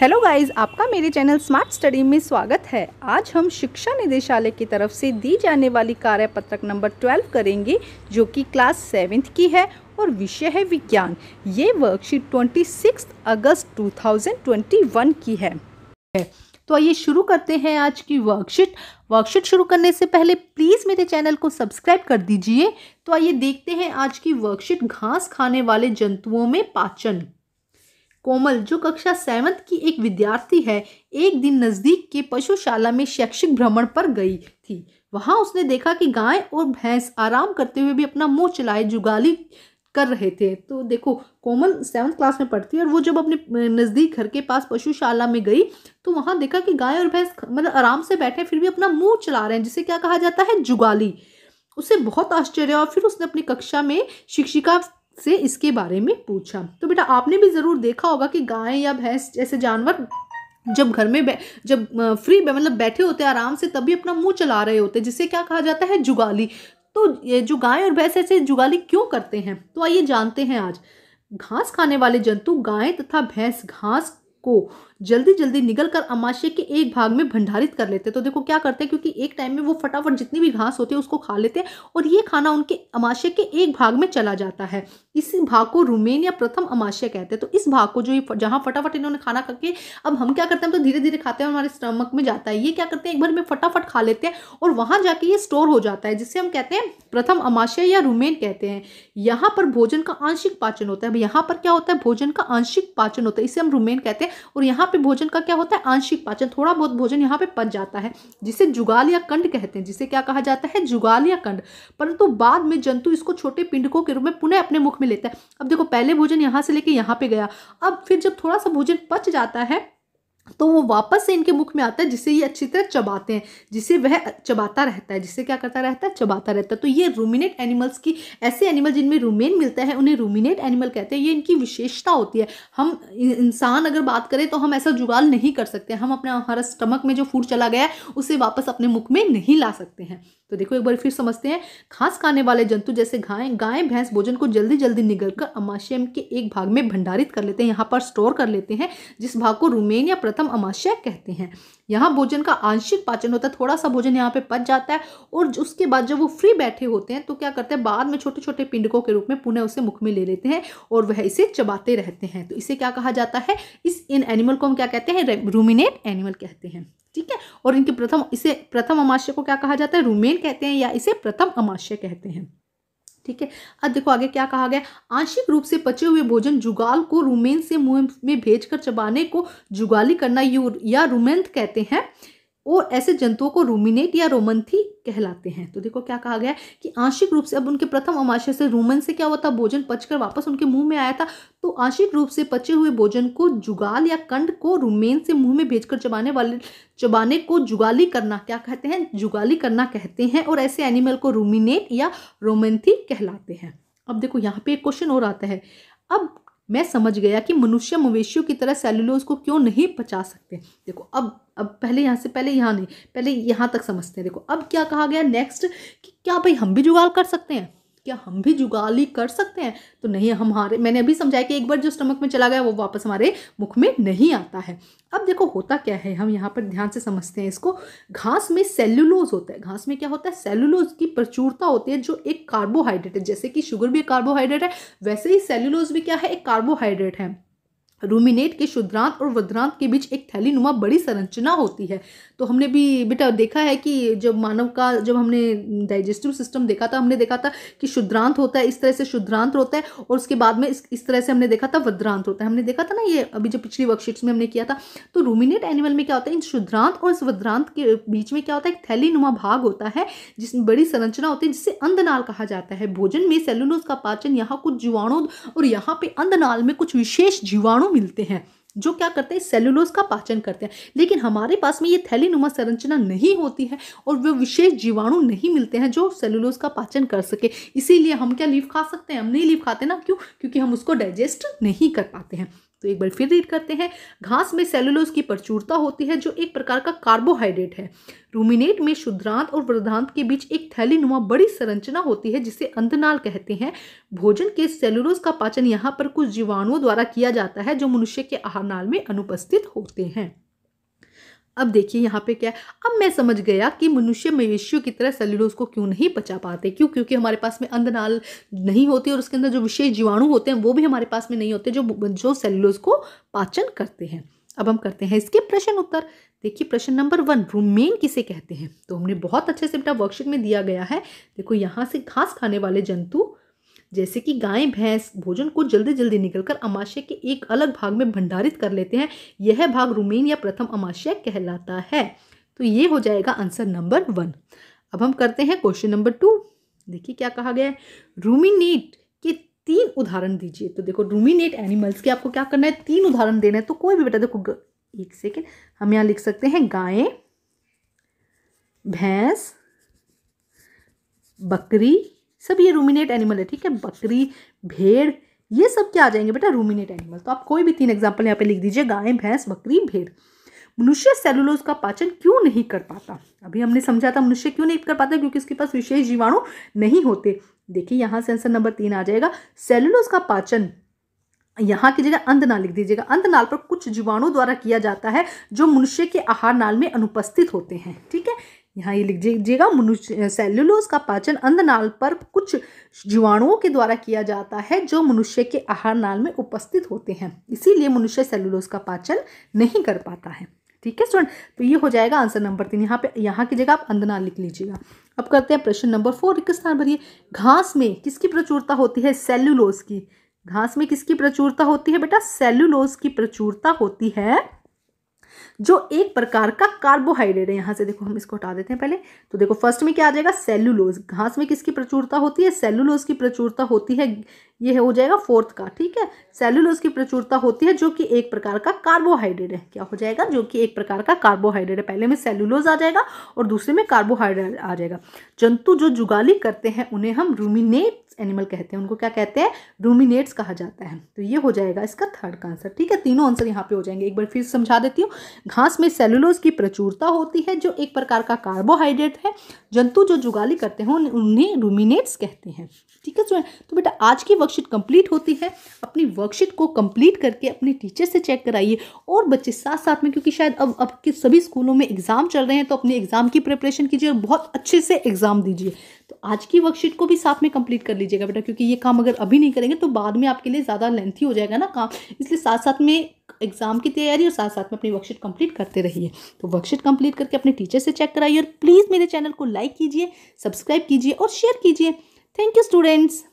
hello guys आपका मेरे channel smart study में स्वागत है आज हम शिक्षा निदेशालय की तरफ से दी जाने वाली कार्य पत्रक नंबर ट्वेल्व करेंगे जो कि क्लास सेवेंथ की है और विषय है विज्ञान ये वर्कशीट ट्वेंटी सिक्स अगस्त टू थाउजेंड ट्वेंटी वन की है तो आइए शुरू करते हैं आज की वर्कशीट वर्कशीट शुरू करने से पहले प्लीज़ मेरे चैनल को सब्सक्राइब कर दीजिए तो आइए देखते हैं आज की वर्कशीट घास खाने वाले जंतुओं में पाचन कोमल जो कक्षा सेवन्थ की एक विद्यार्थी है एक दिन नज़दीक के पशुशाला में शैक्षिक भ्रमण पर गई थी वहाँ उसने देखा कि गाय और भैंस आराम करते हुए भी अपना मुंह चलाए जुगाली कर रहे थे तो देखो कोमल सेवन्थ क्लास में पढ़ती है और वो जब अपने नज़दीक घर के पास पशुशाला में गई तो वहाँ देखा कि गाय और भैंस मतलब आराम से बैठे हैं फिर भी अपना मुंह चला रहे हैं जिसे क्या कहा जाता है जुगाली उसे बहुत आश्चर्य और फिर उसने अपनी कक्षा में शिक्षिका से इसके बारे में पूछा तो बेटा आपने भी ज़रूर देखा होगा कि गाय या भैंस जैसे जानवर जब घर में जब फ्री मतलब बैठे होते हैं आराम से तभी अपना मुंह चला रहे होते हैं जिसे क्या कहा जाता है जुगाली तो ये जो गाय और भैंस ऐसे जुगाली क्यों करते हैं तो आइए जानते हैं आज घास खाने वाले जंतु गाय तथा भैंस घास को जल्दी जल्दी निकल कर अमाशय के एक भाग में भंडारित कर लेते तो देखो क्या करते हैं क्योंकि एक टाइम में वो फटाफट जितनी भी घास होती है उसको खा लेते हैं और ये खाना उनके अमाशय के एक भाग में चला जाता है इसी भाग को रुमेन या प्रथम अमाशय कहते हैं तो इस भाग को जो ये जहाँ फटाफट इन्होंने खाना करके अब हम क्या करते हैं तो धीरे धीरे खाते हैं हमारे स्टमक में जाता है ये क्या करते हैं एक बार में फटाफट खा लेते हैं और वहाँ जाके ये स्टोर हो जाता है जिससे हम कहते हैं प्रथम अमाशय या रुमेन कहते हैं यहाँ पर भोजन का आंशिक पाचन होता है यहाँ पर क्या होता है भोजन का आंशिक पाचन होता है इसे हम रुमेन कहते हैं और यहाँ यहाँ पे भोजन का क्या होता है आंशिक पाचन थोड़ा बहुत भोजन यहाँ पे पच जाता है जिसे जुगाल या कंड कहते हैं जिसे क्या कहा जाता है जुगाल या कंड परंतु बाद में जंतु इसको छोटे पिंडकों के रूप में पुनः अपने मुख में लेता है अब देखो पहले भोजन यहाँ से लेके यहाँ पे गया अब फिर जब थोड़ा सा भोजन पच जाता है तो वो वापस से इनके मुख में आता है जिसे ये अच्छी तरह चबाते हैं जिसे वह चबाता रहता है जिसे क्या करता रहता है चबाता रहता है तो ये रूमिनेट एनिमल्स की ऐसे एनिमल जिनमें रूमेन मिलता है उन्हें रूमिनेट एनिमल कहते हैं ये इनकी विशेषता होती है हम इंसान अगर बात करें तो हम ऐसा जुगाल नहीं कर सकते हम अपने हमारा स्टमक में जो फूड चला गया है उसे वापस अपने मुख में नहीं ला सकते हैं तो देखो एक बार फिर समझते हैं घास खाने वाले जंतु जैसे गाय गाय भैंस भोजन को जल्दी जल्दी निगल कर अमाशयम के एक भाग में भंडारित कर लेते हैं यहाँ पर स्टोर कर लेते हैं जिस भाग को रूमेन या प्रथम अमाशय कहते हैं यहाँ भोजन का आंशिक पाचन होता है थोड़ा सा भोजन यहाँ पे पच जाता है और उसके बाद जब वो फ्री बैठे होते हैं तो क्या करते हैं बाद में छोटे छोटे पिंडकों के रूप में पुनः उसे मुख में ले लेते हैं और वह इसे चबाते रहते हैं तो इसे क्या कहा जाता है इस इन एनिमल को हम क्या कहते हैं रूमिनेट एनिमल कहते हैं ठीक है और इनके प्रथम इसे प्रथम अमाशय को क्या कहा जाता है रूमेन कहते हैं या इसे प्रथम अमाशय कहते हैं ठीक है अब देखो आगे क्या कहा गया आंशिक रूप से पचे हुए भोजन जुगाल को रुमेन से मुंह में भेजकर चबाने को जुगाली करना या रुमेंत कहते हैं और ऐसे जंतुओं को रूमिनेट या रोमंथी कहलाते हैं तो देखो क्या कहा गया कि आंशिक रूप से अब उनके प्रथम अमाशय से रूमन से क्या हुआ था भोजन पचकर वापस उनके मुंह में आया था तो आंशिक रूप से पचे हुए भोजन को जुगाल या कंड को रूमेन से मुंह में भेजकर चबाने वाले चबाने को जुगाली करना क्या कहते हैं जुगाली करना कहते हैं और ऐसे एनिमल को रूमिनेट या रोमेंथी कहलाते हैं अब देखो यहाँ पे एक क्वेश्चन और आता है अब मैं समझ गया कि मनुष्य मवेशियों की तरह सेलुलोज को क्यों नहीं पचा सकते देखो अब अब पहले यहाँ से पहले यहाँ नहीं पहले यहाँ तक समझते हैं देखो अब क्या कहा गया नेक्स्ट कि क्या भाई हम भी जुगाड़ कर सकते हैं क्या हम भी जुगाली कर सकते हैं तो नहीं हमारे मैंने अभी समझाया कि एक बार जो स्टमक में चला गया वो वापस हमारे मुख में नहीं आता है अब देखो होता क्या है हम यहाँ पर ध्यान से समझते हैं इसको घास में सेल्युलोज होता है घास में क्या होता है सेल्युलोज की प्रचुरता होती है जो एक कार्बोहाइड्रेट है जैसे कि शुगर भी एक कार्बोहाइड्रेट है वैसे ही सेल्युलोज भी क्या है एक कार्बोहाइड्रेट है रूमिनेट के शुद्रांत और वद्रांत के बीच एक थैली नुमा बड़ी संरचना होती है तो हमने भी बेटा देखा है कि जब मानव का जब हमने डाइजेस्टिव सिस्टम देखा था हमने देखा था कि शुद्रांत होता है इस तरह से शुद्रांत होता है और उसके बाद में इस, इस तरह से हमने देखा था वद्रांत होता है हमने देखा था ना ये अभी जो पिछली वर्कशीट्स में हमने किया था तो रूमिनेट एनिमल में क्या होता है इन शुद्रांत और इस वद्रांत के बीच में क्या होता है एक थैली नुमा भाग होता है जिसमें बड़ी संरचना होती है जिसे अंधनाल कहा जाता है भोजन में सेलुलोज का पाचन यहाँ कुछ जीवाणु और यहाँ पे अंधनाल में कुछ विशेष जीवाणु मिलते हैं जो क्या करते हैं सेलुलोज का पाचन करते हैं लेकिन हमारे पास में ये थैलीनुमा संरचना नहीं होती है और वे विशेष जीवाणु नहीं मिलते हैं जो सेलुलोज का पाचन कर सके इसीलिए हम क्या लीफ खा सकते हैं हम नहीं लीफ खाते ना क्यों क्योंकि हम उसको डाइजेस्ट नहीं कर पाते हैं तो एक बार फिर रीड करते हैं घास में सेलुलोज की प्रचुरता होती है जो एक प्रकार का कार्बोहाइड्रेट है रूमिनेट में शुद्रांत और वृद्धांत के बीच एक थैलीनुमा बड़ी संरचना होती है जिसे अंधनाल कहते हैं भोजन के सेलुलोज का पाचन यहाँ पर कुछ जीवाणुओं द्वारा किया जाता है जो मनुष्य के आहार नाल में अनुपस्थित होते हैं अब देखिए यहाँ पे क्या है अब मैं समझ गया कि मनुष्य मवेशियों की तरह सेल्यूलोज को क्यों नहीं बचा पाते क्यों क्योंकि हमारे पास में अंधनाल नहीं होती और उसके अंदर जो विशेष जीवाणु होते हैं वो भी हमारे पास में नहीं होते जो जो सेल्यूलोज को पाचन करते हैं अब हम करते हैं इसके प्रश्न उत्तर देखिए प्रश्न नंबर वन रूमेन किसे कहते हैं तो हमने बहुत अच्छे से बेटा वर्कशीट में दिया गया है देखो यहाँ से घास खाने वाले जंतु जैसे कि गाय भैंस भोजन को जल्दी जल्दी निकलकर अमाशय के एक अलग भाग में भंडारित कर लेते हैं यह भाग रूमेन या प्रथम अमाशय कहलाता है तो ये हो जाएगा आंसर नंबर वन अब हम करते हैं क्वेश्चन नंबर टू देखिए क्या कहा गया है रूमिनेट के तीन उदाहरण दीजिए तो देखो रूमिनेट एनिमल्स के आपको क्या करना है तीन उदाहरण देना है तो कोई भी बेटा देखो एक सेकेंड हम यहाँ लिख सकते हैं गाय भैंस बकरी सब ये रूमिनेट एनिमल है ठीक है बकरी भेड़ ये सब क्या आ जाएंगे बेटा रूमिनेट एनिमल तो आप कोई भी तीन एग्जाम्पल यहाँ पे लिख दीजिए गाय भैंस बकरी भेड़ मनुष्य सेलुलोज का पाचन क्यों नहीं कर पाता अभी हमने समझा था मनुष्य क्यों नहीं कर पाता क्योंकि उसके पास विशेष जीवाणु नहीं होते देखिए यहाँ से आंसर नंबर तीन आ जाएगा सेलुलोज का पाचन यहाँ की जगह अंधनाल लिख दीजिएगा अंधनाल पर कुछ जीवाणु द्वारा किया जाता है जो मनुष्य के आहार नाल में अनुपस्थित होते हैं ठीक है यहाँ ये लिख दीजिएगा मनुष्य सेल्यूलोज का पाचन अंधनाल पर कुछ जीवाणुओं के द्वारा किया जाता है जो मनुष्य के आहार नाल में उपस्थित होते हैं इसीलिए मनुष्य सेल्यूलोज का पाचन नहीं कर पाता है ठीक है स्टूडेंट तो ये हो जाएगा आंसर नंबर तीन यहाँ पे यहाँ की जगह आप अंधनाल लिख लीजिएगा अब करते हैं प्रश्न नंबर फोर किस स्थान भरिए घास में किसकी प्रचुरता होती है सेल्यूलोज की घास में किसकी प्रचुरता होती है बेटा सेल्यूलोज की प्रचुरता होती है जो एक प्रकार का कार्बोहाइड्रेट है यहाँ से देखो हम इसको हटा देते हैं पहले तो देखो फर्स्ट में क्या आ जाएगा सेलुलोज घास में किसकी प्रचुरता होती है सेलुलोज की प्रचुरता होती है ये हो जाएगा फोर्थ का ठीक है सेलुलोज की प्रचुरता होती है जो कि एक प्रकार का कार्बोहाइड्रेट है क्या हो जाएगा जो कि एक प्रकार का कार्बोहाइड्रेट है पहले में सेलुलोज आ जाएगा और दूसरे में कार्बोहाइड्रेट आ जाएगा जंतु जो जुगाली करते हैं उन्हें हम रूमिनेट पेस्ट एनिमल कहते हैं उनको क्या कहते हैं रूमिनेट्स कहा जाता है तो ये हो जाएगा इसका थर्ड का आंसर ठीक है तीनों आंसर यहाँ पे हो जाएंगे एक बार फिर समझा देती हूँ घास में सेलुलोज की प्रचुरता होती है जो एक प्रकार का कार्बोहाइड्रेट है जंतु जो जुगाली करते हैं उन्हें रूमिनेट्स कहते हैं ठीक है तो बेटा आज की वर्कशीट कंप्लीट होती है अपनी वर्कशीट को कंप्लीट करके अपने टीचर से चेक कराइए और बच्चे साथ साथ में क्योंकि शायद अब अब के सभी स्कूलों में एग्ज़ाम चल रहे हैं तो अपने एग्ज़ाम की प्रिपरेशन कीजिए और बहुत अच्छे से एग्ज़ाम दीजिए आज की वर्कशीट को भी साथ में कंप्लीट कर लीजिएगा बेटा क्योंकि ये काम अगर अभी नहीं करेंगे तो बाद में आपके लिए ज़्यादा लेंथी हो जाएगा ना काम इसलिए साथ साथ में एग्जाम की तैयारी और साथ साथ में अपनी वर्कशीट कंप्लीट करते रहिए तो वर्कशीट कंप्लीट करके अपने टीचर से चेक कराइए और प्लीज़ मेरे चैनल को लाइक कीजिए सब्सक्राइब कीजिए और शेयर कीजिए थैंक यू स्टूडेंट्स